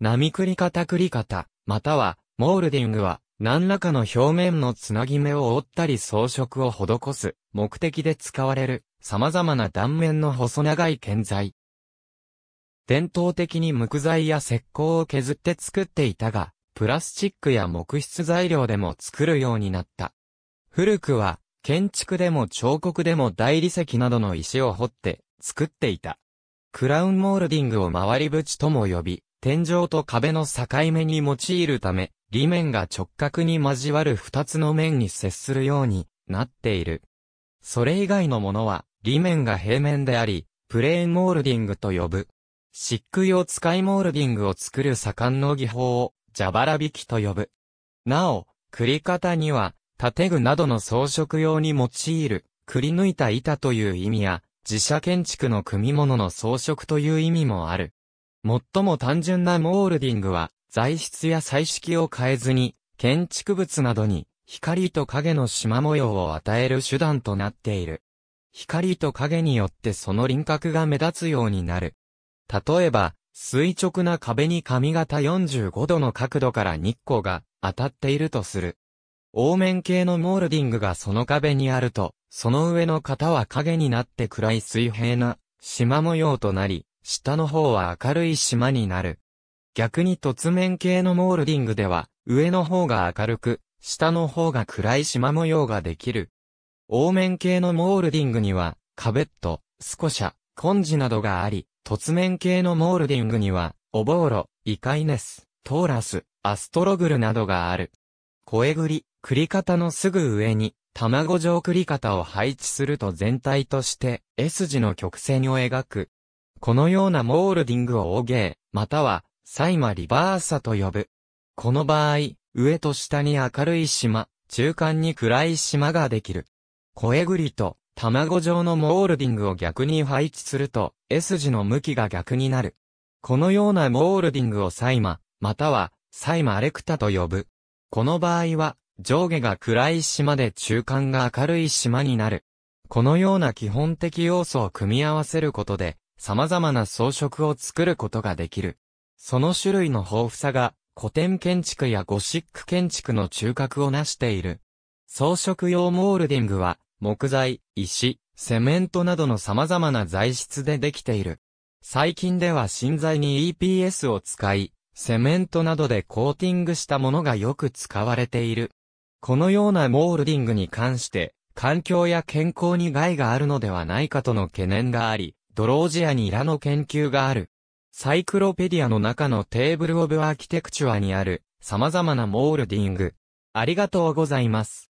波繰り方繰り方、または、モールディングは、何らかの表面のつなぎ目を覆ったり装飾を施す、目的で使われる、様々な断面の細長い建材。伝統的に木材や石膏を削って作っていたが、プラスチックや木質材料でも作るようになった。古くは、建築でも彫刻でも大理石などの石を掘って作っていた。クラウンモールディングを回り縁とも呼び、天井と壁の境目に用いるため、裏面が直角に交わる二つの面に接するようになっている。それ以外のものは、裏面が平面であり、プレーンモールディングと呼ぶ。漆喰を使いモールディングを作る盛んの技法を、蛇腹引きと呼ぶ。なお、繰り方には、建具などの装飾用に用いる、くり抜いた板という意味や、自社建築の組物の装飾という意味もある。最も単純なモールディングは、材質や彩色を変えずに、建築物などに、光と影の縞模様を与える手段となっている。光と影によってその輪郭が目立つようになる。例えば、垂直な壁に髪型45度の角度から日光が当たっているとする。凹面系のモールディングがその壁にあると、その上の型は影になって暗い水平な縞模様となり、下の方は明るい島になる。逆に突面系のモールディングでは、上の方が明るく、下の方が暗い島模様ができる。凹面系のモールディングには、カベット、スコシャ、コンジなどがあり、突面系のモールディングには、オボーロ、イカイネス、トーラス、アストログルなどがある。声繰栗方のすぐ上に、卵状栗方を配置すると全体として S 字の曲線を描く。このようなモールディングをオーゲー、または、サイマリバーサと呼ぶ。この場合、上と下に明るい島、中間に暗い島ができる。小えぐりと、卵状のモールディングを逆に配置すると、S 字の向きが逆になる。このようなモールディングをサイマ、または、サイマレクタと呼ぶ。この場合は、上下が暗い島で中間が明るい島になる。このような基本的要素を組み合わせることで、様々な装飾を作ることができる。その種類の豊富さが古典建築やゴシック建築の中核を成している。装飾用モールディングは木材、石、セメントなどの様々な材質でできている。最近では新材に EPS を使い、セメントなどでコーティングしたものがよく使われている。このようなモールディングに関して、環境や健康に害があるのではないかとの懸念があり、ドロージアにラの研究がある。サイクロペディアの中のテーブルオブアーキテクチュアにある様々なモールディング。ありがとうございます。